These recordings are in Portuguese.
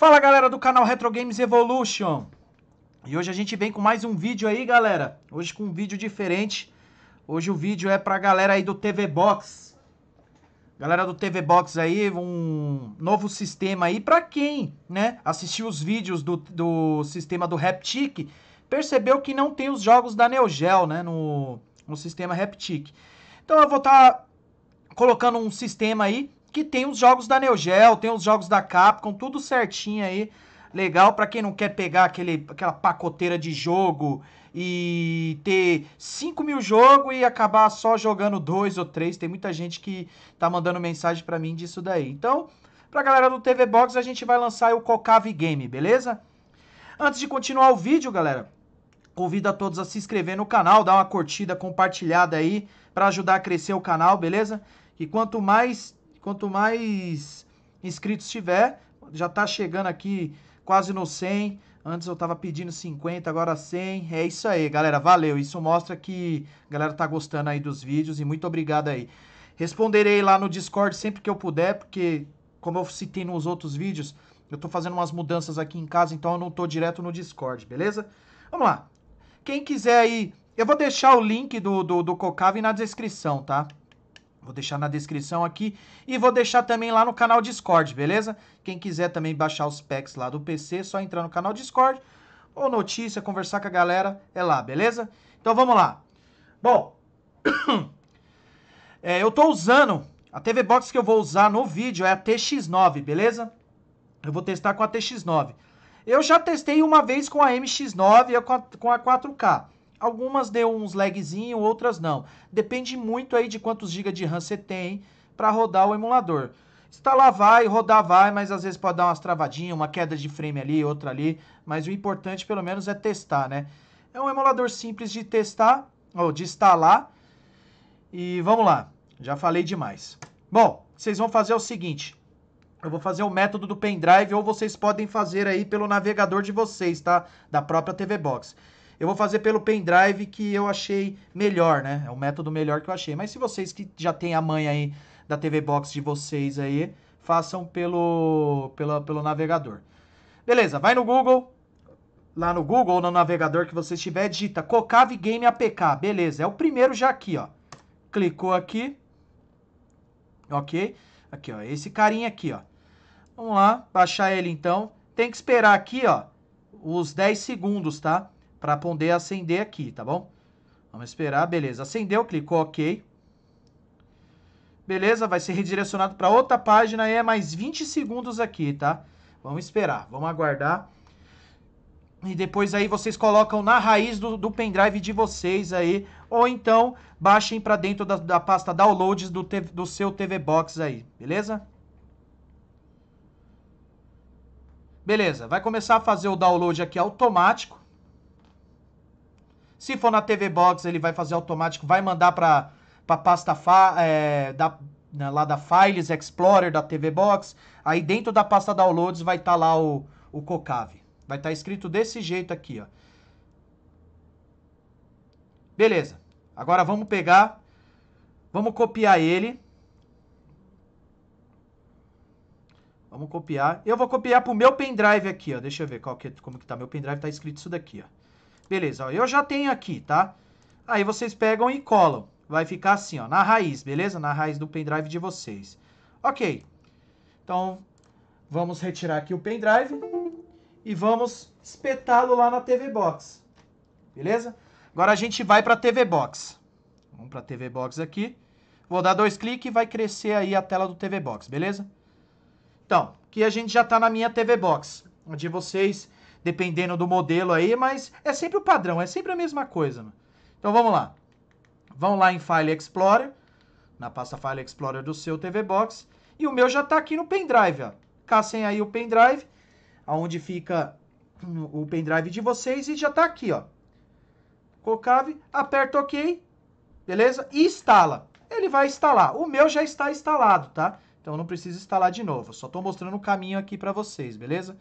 Fala galera do canal Retro Games Evolution E hoje a gente vem com mais um vídeo aí galera Hoje com um vídeo diferente Hoje o vídeo é pra galera aí do TV Box Galera do TV Box aí, um novo sistema aí pra quem, né, assistiu os vídeos do, do sistema do Haptic Percebeu que não tem os jogos da Neo Geo, né, no, no sistema Haptic Então eu vou estar tá colocando um sistema aí que tem os jogos da Neo Geo, tem os jogos da Capcom, tudo certinho aí. Legal para quem não quer pegar aquele, aquela pacoteira de jogo e ter 5 mil jogos e acabar só jogando dois ou três. Tem muita gente que tá mandando mensagem para mim disso daí. Então, pra galera do TV Box, a gente vai lançar o Cocave Game, beleza? Antes de continuar o vídeo, galera, convido a todos a se inscrever no canal, dar uma curtida, compartilhada aí para ajudar a crescer o canal, beleza? E quanto mais Quanto mais inscritos tiver, já está chegando aqui quase no 100. Antes eu estava pedindo 50, agora 100. É isso aí, galera. Valeu. Isso mostra que a galera tá gostando aí dos vídeos e muito obrigado aí. Responderei lá no Discord sempre que eu puder, porque como eu citei nos outros vídeos, eu tô fazendo umas mudanças aqui em casa, então eu não tô direto no Discord, beleza? Vamos lá. Quem quiser aí, eu vou deixar o link do, do, do Cocave na descrição, tá? Vou deixar na descrição aqui e vou deixar também lá no canal Discord, beleza? Quem quiser também baixar os packs lá do PC, é só entrar no canal Discord ou notícia, conversar com a galera, é lá, beleza? Então vamos lá. Bom, é, eu tô usando, a TV Box que eu vou usar no vídeo é a TX9, beleza? Eu vou testar com a TX9. Eu já testei uma vez com a MX9 e com a, com a 4K algumas deu uns lagzinho, outras não. Depende muito aí de quantos GB de RAM você tem para rodar o emulador. Instalar tá vai, rodar vai, mas às vezes pode dar umas travadinhas, uma queda de frame ali, outra ali. Mas o importante, pelo menos, é testar, né? É um emulador simples de testar, ou de instalar. E vamos lá, já falei demais. Bom, vocês vão fazer o seguinte. Eu vou fazer o método do pendrive, ou vocês podem fazer aí pelo navegador de vocês, tá? Da própria TV Box. Eu vou fazer pelo pendrive que eu achei melhor, né? É o método melhor que eu achei. Mas se vocês que já têm a mãe aí da TV Box de vocês aí, façam pelo, pelo, pelo navegador. Beleza, vai no Google, lá no Google ou no navegador que você estiver, digita Cocave Game APK. Beleza, é o primeiro já aqui, ó. Clicou aqui. Ok? Aqui, ó. Esse carinha aqui, ó. Vamos lá, baixar ele então. Tem que esperar aqui, ó, os 10 segundos, tá? para poder acender aqui, tá bom? Vamos esperar, beleza. Acendeu, clicou OK. Beleza, vai ser redirecionado para outra página e é mais 20 segundos aqui, tá? Vamos esperar, vamos aguardar. E depois aí vocês colocam na raiz do, do pendrive de vocês aí. Ou então baixem para dentro da, da, pasta downloads do, do seu TV Box aí, beleza? Beleza, vai começar a fazer o download aqui automático. Se for na TV Box, ele vai fazer automático, vai mandar para a pasta fa, é, da, né, lá da Files Explorer da TV Box. Aí dentro da pasta Downloads vai estar tá lá o, o Cocave. Vai estar tá escrito desse jeito aqui, ó. Beleza. Agora vamos pegar, vamos copiar ele. Vamos copiar. Eu vou copiar para o meu pendrive aqui, ó. Deixa eu ver qual que, é, como que tá. Meu pendrive tá escrito isso daqui, ó. Beleza, ó, eu já tenho aqui, tá? Aí vocês pegam e colam. Vai ficar assim, ó, na raiz, beleza? Na raiz do pendrive de vocês. Ok. Então, vamos retirar aqui o pendrive e vamos espetá-lo lá na TV Box. Beleza? Agora a gente vai para a TV Box. Vamos para a TV Box aqui. Vou dar dois cliques e vai crescer aí a tela do TV Box, beleza? Então, aqui a gente já está na minha TV Box, onde vocês dependendo do modelo aí, mas é sempre o padrão, é sempre a mesma coisa. Então vamos lá. Vão lá em File Explorer, na pasta File Explorer do seu TV Box, e o meu já está aqui no pendrive. Ó. Cassem aí o pendrive, aonde fica o pendrive de vocês, e já está aqui. ó. Cocave, aperta OK, beleza? E instala. Ele vai instalar. O meu já está instalado, tá? Então não preciso instalar de novo. Só estou mostrando o caminho aqui para vocês, beleza?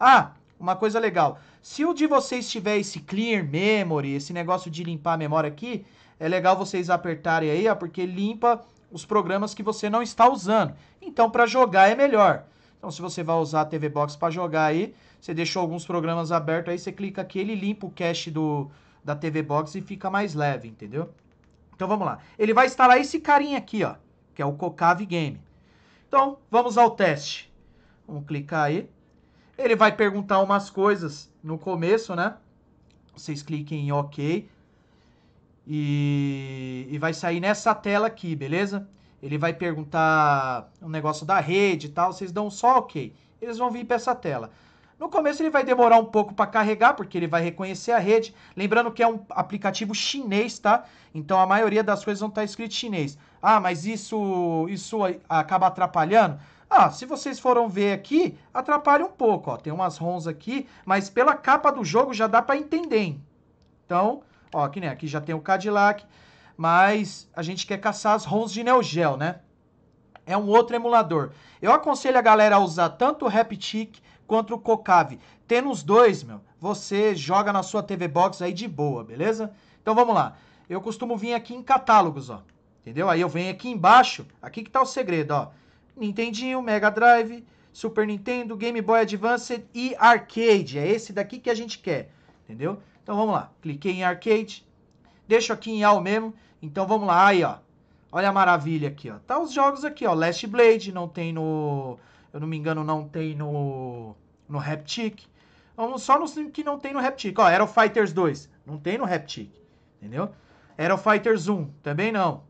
Ah, uma coisa legal. Se o de vocês tiver esse clear memory, esse negócio de limpar a memória aqui, é legal vocês apertarem aí, ó, porque limpa os programas que você não está usando. Então, para jogar é melhor. Então, se você vai usar a TV Box para jogar aí, você deixou alguns programas abertos aí, você clica aqui, ele limpa o cache do, da TV Box e fica mais leve, entendeu? Então, vamos lá. Ele vai instalar esse carinha aqui, ó, que é o Cocave Game. Então, vamos ao teste. Vamos clicar aí. Ele vai perguntar umas coisas no começo, né? Vocês cliquem em OK. E, e vai sair nessa tela aqui, beleza? Ele vai perguntar um negócio da rede e tal. Vocês dão só OK. Eles vão vir para essa tela. No começo ele vai demorar um pouco para carregar, porque ele vai reconhecer a rede. Lembrando que é um aplicativo chinês, tá? Então a maioria das coisas vão estar tá escrito chinês. Ah, mas isso, isso acaba atrapalhando? Ah, se vocês foram ver aqui, atrapalha um pouco, ó. Tem umas ROMs aqui, mas pela capa do jogo já dá para entender. Hein? Então, ó, que nem aqui já tem o Cadillac, mas a gente quer caçar as ROMs de Neo Geo, né? É um outro emulador. Eu aconselho a galera a usar tanto o Raptic quanto o Cocave. Tendo os dois, meu, você joga na sua TV Box aí de boa, beleza? Então vamos lá. Eu costumo vir aqui em catálogos, ó. Entendeu? Aí eu venho aqui embaixo, aqui que tá o segredo, ó Nintendinho, Mega Drive, Super Nintendo, Game Boy Advance e Arcade. É esse daqui que a gente quer, entendeu? Então vamos lá, cliquei em Arcade, deixo aqui em All mesmo. Então vamos lá, aí ó, olha a maravilha aqui ó, tá os jogos aqui ó, Last Blade, não tem no, eu não me engano, não tem no, no Haptic. Vamos só no que não tem no Haptic, ó, Aero Fighters 2, não tem no Haptic, entendeu? Aero Fighters 1, também não.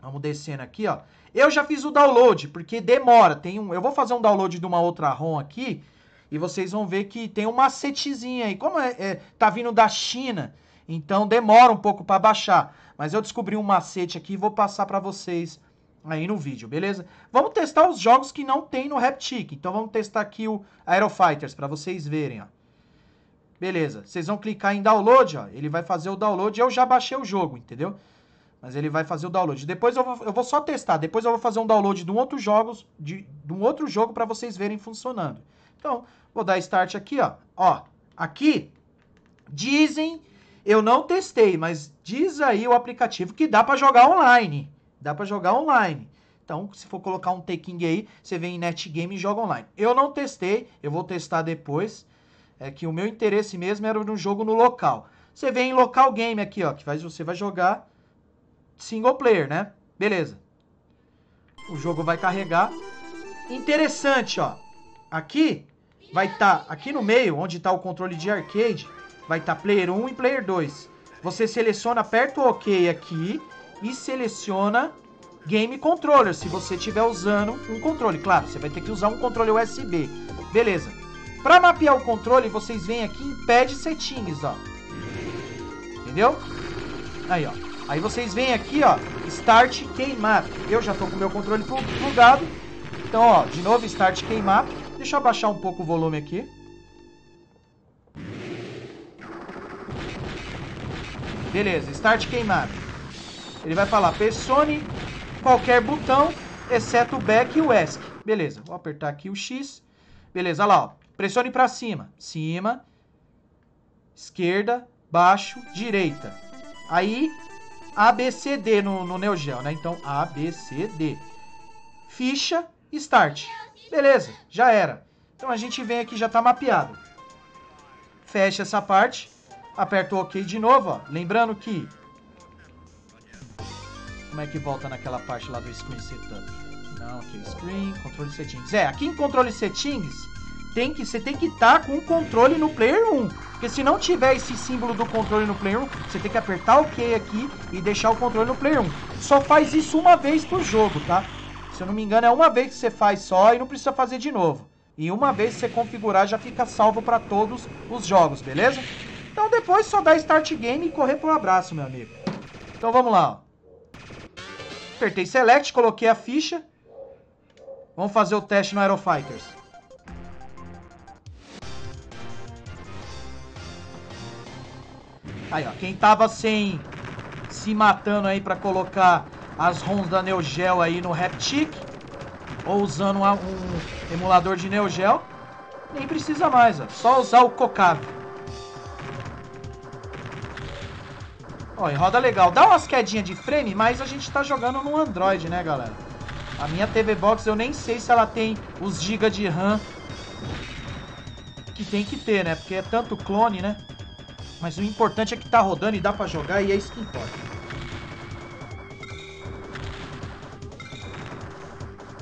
Vamos descendo aqui ó, eu já fiz o download, porque demora. Tem um, eu vou fazer um download de uma outra ROM aqui e vocês vão ver que tem um macetezinho aí. Como é, é tá vindo da China, então demora um pouco para baixar. Mas eu descobri um macete aqui e vou passar para vocês aí no vídeo, beleza? Vamos testar os jogos que não tem no Raptic. Então vamos testar aqui o Aerofighters para vocês verem, ó. Beleza, vocês vão clicar em download, ó. Ele vai fazer o download. Eu já baixei o jogo, entendeu? Mas ele vai fazer o download. Depois eu vou, eu vou só testar. Depois eu vou fazer um download de um outro, jogos, de, de um outro jogo para vocês verem funcionando. Então, vou dar start aqui, ó. Ó, aqui dizem, eu não testei, mas diz aí o aplicativo que dá para jogar online. Dá para jogar online. Então, se for colocar um taking aí, você vem em NetGame e joga online. Eu não testei, eu vou testar depois. É que o meu interesse mesmo era um jogo no local. Você vem em local game aqui, ó, que faz você vai jogar single player, né? Beleza. O jogo vai carregar. Interessante, ó. Aqui vai estar, tá, aqui no meio, onde está o controle de arcade, vai estar tá player 1 e player 2. Você seleciona, aperta o OK aqui e seleciona Game Controller, se você estiver usando um controle. Claro, você vai ter que usar um controle USB. Beleza. Para mapear o controle, vocês vêm aqui em Pad Settings, ó. Entendeu? Aí, ó. Aí vocês vêm aqui, ó, Start Keymap. Eu já estou com o meu controle plugado. Então, ó, de novo, Start Keymap. Deixa eu abaixar um pouco o volume aqui. Beleza, Start Keymap. Ele vai falar, pressione qualquer botão, exceto o Back e o ESC. Beleza, vou apertar aqui o X. Beleza, olha lá, ó. Pressione para cima. Cima, esquerda, baixo, direita. Aí ABCD no, no Neo Geo, né? Então, ABCD. Ficha, Start. Beleza, já era. Então a gente vem aqui, já está mapeado. Fecha essa parte. Aperta o OK de novo, ó. Lembrando que... Como é que volta naquela parte lá do Screen Setup? Não, OK, Screen, Controle Settings. É, aqui em Controle Settings tem que, você tem que estar tá com o controle no player 1. Porque se não tiver esse símbolo do controle no player 1, você tem que apertar o OK aqui e deixar o controle no player 1. Só faz isso uma vez por jogo, tá? Se eu não me engano, é uma vez que você faz só e não precisa fazer de novo. E uma vez que você configurar, já fica salvo para todos os jogos, beleza? Então depois só dá Start Game e correr pro abraço, meu amigo. Então vamos lá, Apertei Select, coloquei a ficha. Vamos fazer o teste no Aerofighters. Aí, ó, quem tava sem se matando aí para colocar as ROMs da Neo Geo aí no Raptic ou usando uma, um emulador de Neo Geo, nem precisa mais, ó. Só usar o Cocave. Ó, e roda legal. Dá umas quedinhas de frame, mas a gente tá jogando no Android, né, galera? A minha TV Box, eu nem sei se ela tem os GB de RAM que tem que ter, né? Porque é tanto clone, né? Mas o importante é que tá rodando e dá pra jogar e é isso que importa.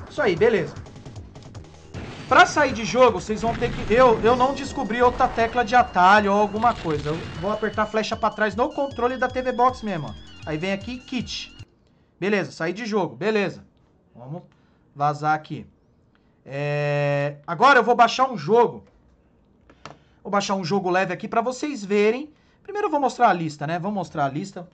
Isso aí, beleza. Pra sair de jogo, vocês vão ter que... Eu, eu não descobri outra tecla de atalho ou alguma coisa. Eu vou apertar a flecha pra trás no controle da TV Box mesmo, ó. Aí vem aqui, kit. Beleza, sair de jogo, beleza. Vamos vazar aqui. É... Agora eu vou baixar um jogo Vou baixar um jogo leve aqui para vocês verem. Primeiro eu vou mostrar a lista, né? Vou mostrar a lista.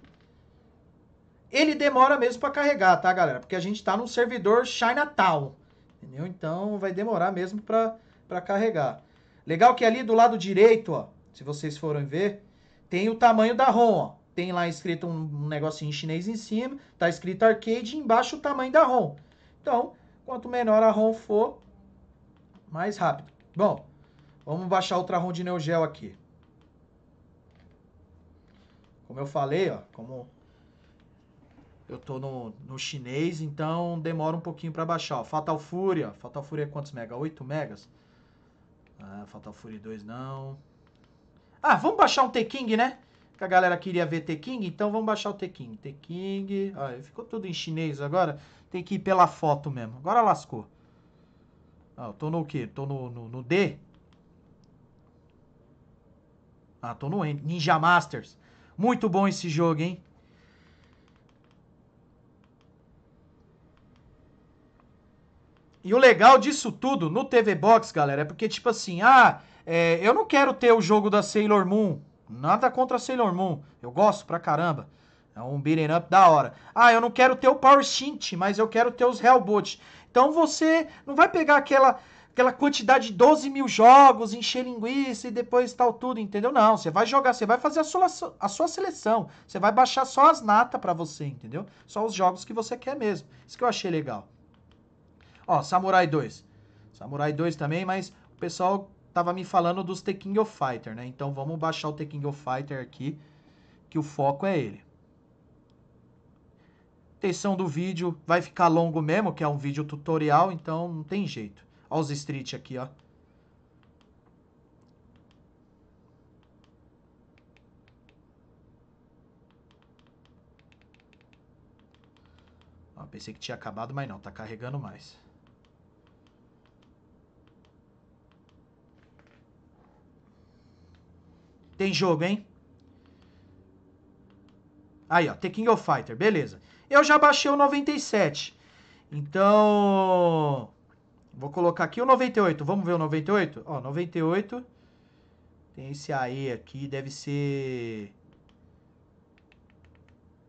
Ele demora mesmo para carregar, tá, galera? Porque a gente está num servidor Chinatown, entendeu? Então vai demorar mesmo para carregar. Legal que ali do lado direito, ó, se vocês forem ver, tem o tamanho da ROM, ó. Tem lá escrito um negocinho em chinês em cima, tá escrito arcade e embaixo o tamanho da ROM. Então, quanto menor a ROM for, mais rápido. Bom, Vamos baixar o Traron de Neogel aqui. Como eu falei, ó, como eu tô no, no chinês, então demora um pouquinho para baixar. Ó. Fatal Fury, ó. Fatal Fury é quantos mega? 8 megas? Ah, Fatal Fury 2 não. Ah, vamos baixar um T-King, né? Que a galera queria ver T-King, então vamos baixar o T-King. T-King... ficou tudo em chinês agora. Tem que ir pela foto mesmo. Agora lascou. Ah, eu tô no quê? Tô no, no, no D. Ah, tô no Ninja Masters. Muito bom esse jogo, hein? E o legal disso tudo no TV Box, galera, é porque, tipo assim, ah, é, eu não quero ter o jogo da Sailor Moon. Nada contra Sailor Moon. Eu gosto pra caramba. É um beat'em up da hora. Ah, eu não quero ter o Power Shint, mas eu quero ter os Hellbot. Então você não vai pegar aquela aquela quantidade de 12 mil jogos, encher linguiça e depois tal tudo, entendeu? Não, você vai jogar, você vai fazer a sua, a sua seleção, você vai baixar só as natas para você, entendeu? Só os jogos que você quer mesmo. Isso que eu achei legal. Ó, Samurai 2. Samurai 2 também, mas o pessoal tava me falando dos The King of Fighter, né? Então vamos baixar o The King of Fighter aqui, que o foco é ele. intenção do vídeo vai ficar longo mesmo, que é um vídeo tutorial, então não tem jeito. Olha os street aqui, ó. ó. Pensei que tinha acabado, mas não, tá carregando mais. Tem jogo, hein? Aí, ó, The King of Fighter, beleza. Eu já baixei o 97. Então, Vou colocar aqui o 98. Vamos ver o 98? Ó, 98. Tem esse AE aqui, deve ser...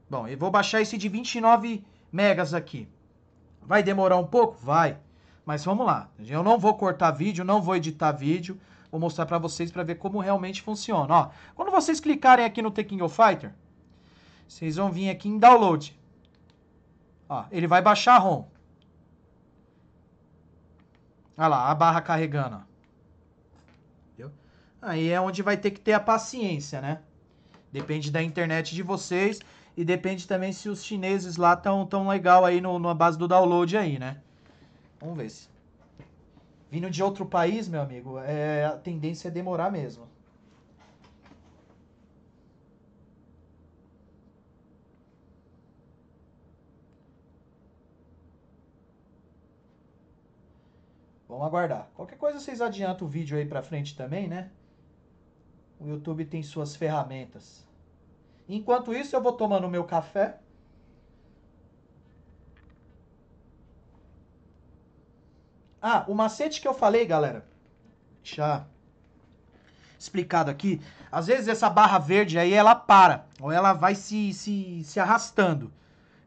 Bom, eu vou baixar esse de 29 megas aqui. Vai demorar um pouco? Vai. Mas vamos lá. Eu não vou cortar vídeo, não vou editar vídeo. Vou mostrar para vocês para ver como realmente funciona. Ó, quando vocês clicarem aqui no The King of Fighter, vocês vão vir aqui em Download. Ó, ele vai baixar a ROM. Olha lá, a barra carregando. Entendeu? Aí é onde vai ter que ter a paciência, né? Depende da internet de vocês e depende também se os chineses lá estão tão legal aí no, na base do download aí, né? Vamos ver se... Vindo de outro país, meu amigo, é, a tendência é demorar mesmo. Vamos aguardar. Qualquer coisa vocês adiantam o vídeo aí pra frente também, né? O YouTube tem suas ferramentas. Enquanto isso, eu vou tomando meu café. Ah, o macete que eu falei, galera. Deixa explicado aqui. Às vezes essa barra verde aí, ela para. Ou ela vai se, se, se arrastando.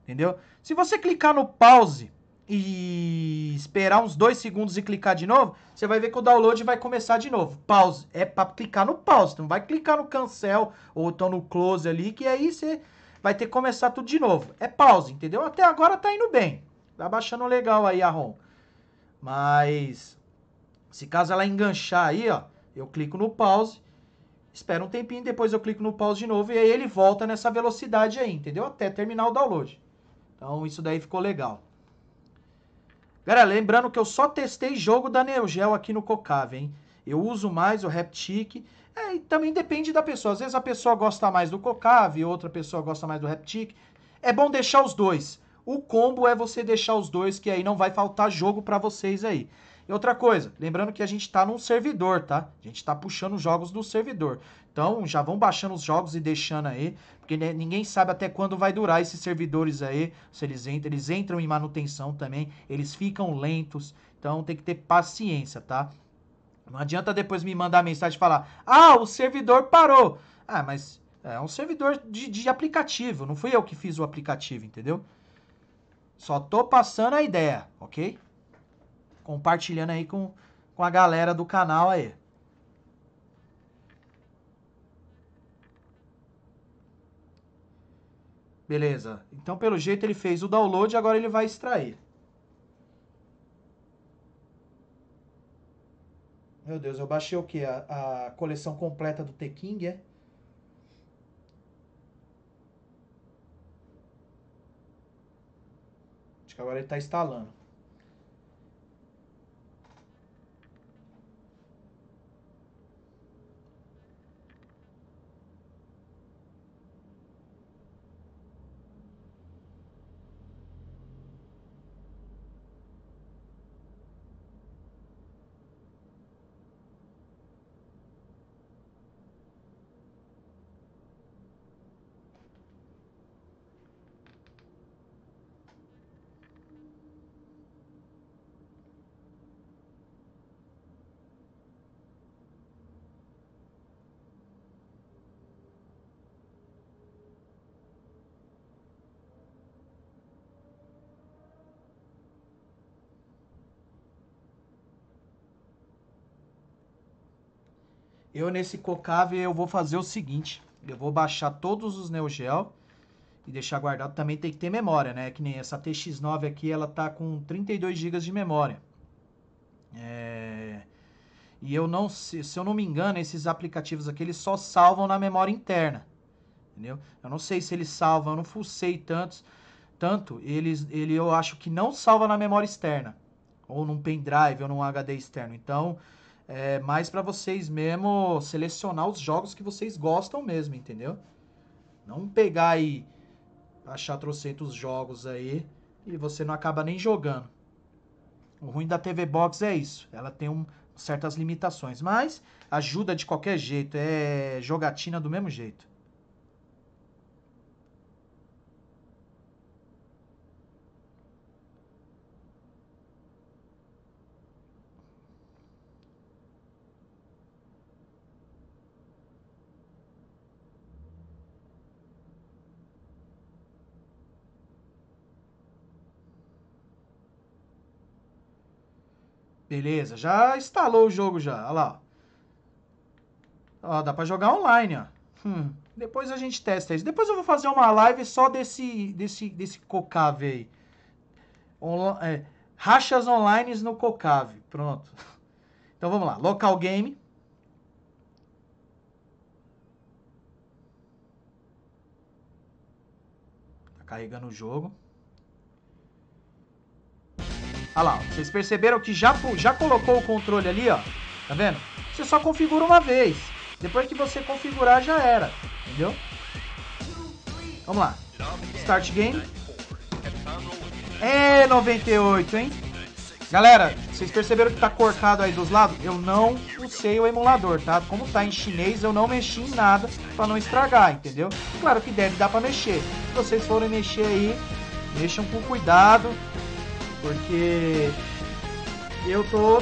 Entendeu? Se você clicar no pause e esperar uns dois segundos e clicar de novo, você vai ver que o download vai começar de novo. Pause. É para clicar no pause. Não vai clicar no cancel ou então no close ali, que aí você vai ter que começar tudo de novo. É pause, entendeu? Até agora tá indo bem. Tá baixando legal aí a ROM. Mas se caso ela enganchar aí, ó, eu clico no pause, espero um tempinho, depois eu clico no pause de novo e aí ele volta nessa velocidade aí, entendeu? Até terminar o download. Então isso daí ficou legal. Galera, lembrando que eu só testei jogo da Neogel aqui no Cocave, hein? Eu uso mais o Reptic. É, e também depende da pessoa. Às vezes a pessoa gosta mais do Cocave, outra pessoa gosta mais do Reptic. É bom deixar os dois. O combo é você deixar os dois, que aí não vai faltar jogo para vocês aí. E outra coisa, lembrando que a gente está num servidor, tá? A gente está puxando os jogos do servidor. Então já vão baixando os jogos e deixando aí, porque ninguém sabe até quando vai durar esses servidores aí, se eles entram, eles entram em manutenção também, eles ficam lentos, então tem que ter paciência, tá? Não adianta depois me mandar mensagem e falar: "Ah, o servidor parou". Ah, mas é um servidor de, de aplicativo, não fui eu que fiz o aplicativo, entendeu? Só tô passando a ideia, ok? compartilhando aí com, com a galera do canal aí. Beleza. Então, pelo jeito, ele fez o download agora ele vai extrair. Meu Deus, eu baixei o quê? A, a coleção completa do T-King, é? Acho que agora ele está instalando. Eu nesse cocave eu vou fazer o seguinte, eu vou baixar todos os Neo Geo e deixar guardado, também tem que ter memória, né? Que nem essa TX9 aqui, ela tá com 32 GB de memória. É... E eu não, se, se eu não me engano, esses aplicativos aqui, eles só salvam na memória interna, entendeu? Eu não sei se eles salvam, eu não fucei tantos, tanto, eles, ele eu acho que não salva na memória externa, ou num pendrive, ou num HD externo. Então, é mais para vocês mesmo selecionar os jogos que vocês gostam mesmo, entendeu? Não pegar e achar trocentos jogos aí e você não acaba nem jogando. O ruim da TV Box é isso, ela tem um, certas limitações, mas ajuda de qualquer jeito, é jogatina do mesmo jeito. Beleza, já instalou o jogo já, olha lá. Ó, dá pra jogar online, ó. Hum, depois a gente testa isso. Depois eu vou fazer uma live só desse, desse, desse Cocave aí. Onla é, rachas online no Cocave, pronto. Então vamos lá, local game. Tá carregando o jogo. Olha lá, vocês perceberam que já, já colocou o controle ali, ó. Tá vendo? Você só configura uma vez. Depois que você configurar, já era. Entendeu? Vamos lá. Start game. É 98, hein? Galera, vocês perceberam que tá cortado aí dos lados? Eu não usei o emulador, tá? Como tá em chinês, eu não mexi em nada pra não estragar, entendeu? Claro que deve dar pra mexer. Se vocês forem mexer aí, mexam com cuidado, porque eu tô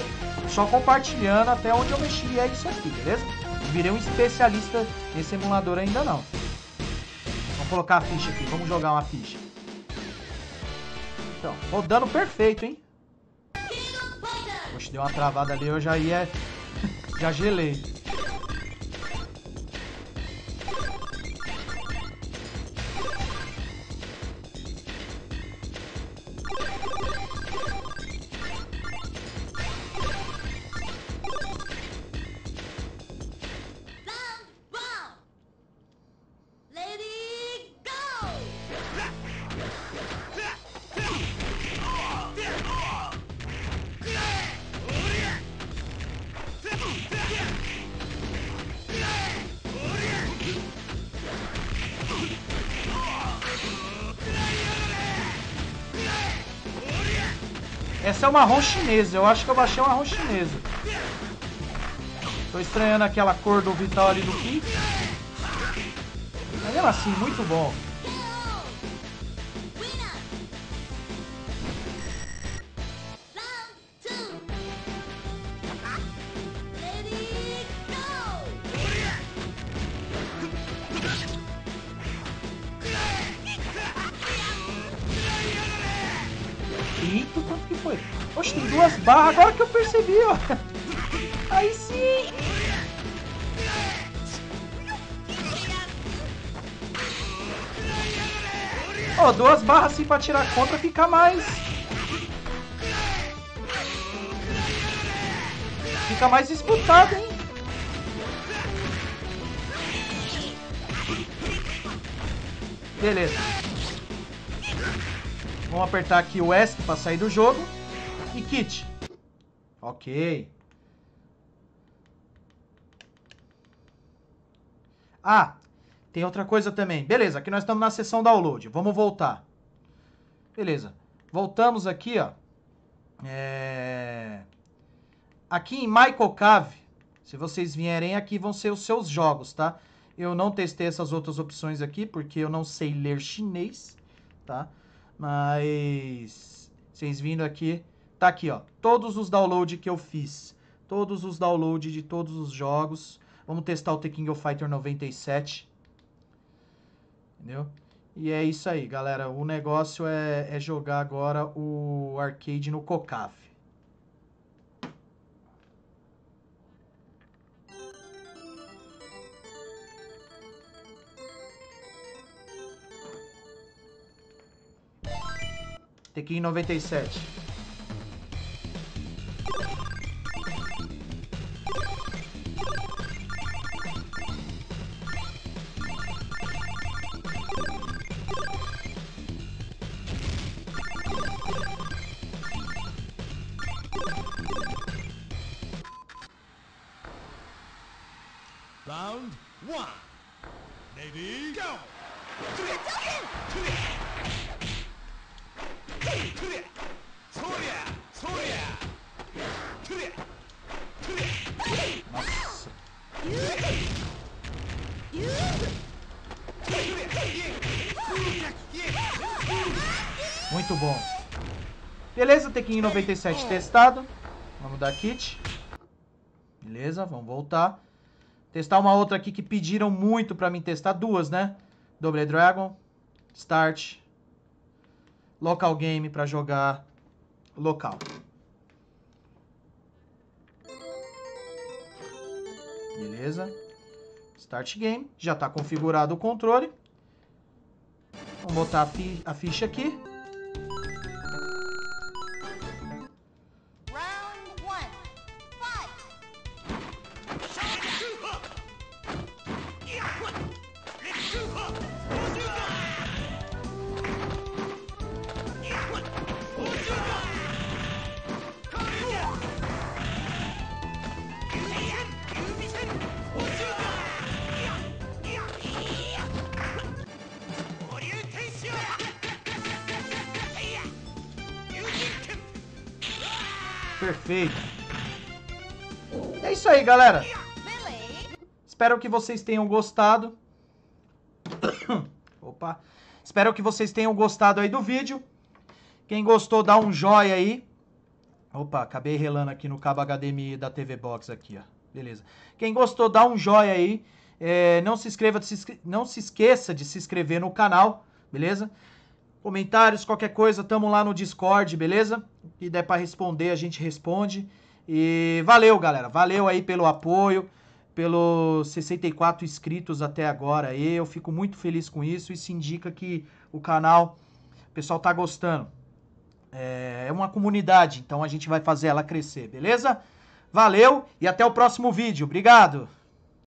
só compartilhando até onde eu mexi é isso aqui, beleza? Não virei um especialista nesse emulador ainda não. Vamos colocar a ficha aqui, vamos jogar uma ficha. Então, rodando perfeito, hein? Poxa, deu uma travada ali, eu já ia... já gelei. Essa é uma marrom chinesa. Eu acho que eu baixei uma marrom chinesa. Tô estranhando aquela cor do vital ali do Ki. Mas ela assim, muito bom. barra agora que eu percebi, ó. Aí sim! Ó, oh, duas barras assim pra tirar contra fica mais... Fica mais disputado, hein? Beleza. Vamos apertar aqui o ESC para sair do jogo. E Kit, Ok. Ah, tem outra coisa também. Beleza, aqui nós estamos na seção download. Vamos voltar. Beleza. Voltamos aqui, ó. É... Aqui em Michael Cave, se vocês vierem aqui, vão ser os seus jogos, tá? Eu não testei essas outras opções aqui, porque eu não sei ler chinês, tá? Mas vocês vindo aqui, Tá aqui, ó, todos os downloads que eu fiz, todos os downloads de todos os jogos. Vamos testar o The King of Fighter 97. Entendeu? E é isso aí, galera. O negócio é, é jogar agora o arcade no COCAF. Tekken 97. Round one. Ready? Go! Muito bom. Beleza, Tekken 97 testado. Vamos dar kit. Beleza, vamos voltar. Testar uma outra aqui que pediram muito pra mim testar. Duas, né? Double Dragon. Start. Local Game pra jogar local. Beleza. Start Game. Já tá configurado o controle. Vamos botar a ficha aqui. Espero que vocês tenham gostado. Opa. Espero que vocês tenham gostado aí do vídeo. Quem gostou, dá um joinha aí. Opa, acabei relando aqui no cabo HDMI da TV Box aqui, ó. Beleza. Quem gostou, dá um joinha aí. É, não, se inscreva, não se esqueça de se inscrever no canal, beleza? Comentários, qualquer coisa, tamo lá no Discord, beleza? Se der para responder, a gente responde. E valeu, galera. Valeu aí pelo apoio pelos 64 inscritos até agora. E eu fico muito feliz com isso. Isso indica que o canal, o pessoal tá gostando. É, é uma comunidade, então a gente vai fazer ela crescer, beleza? Valeu e até o próximo vídeo. Obrigado!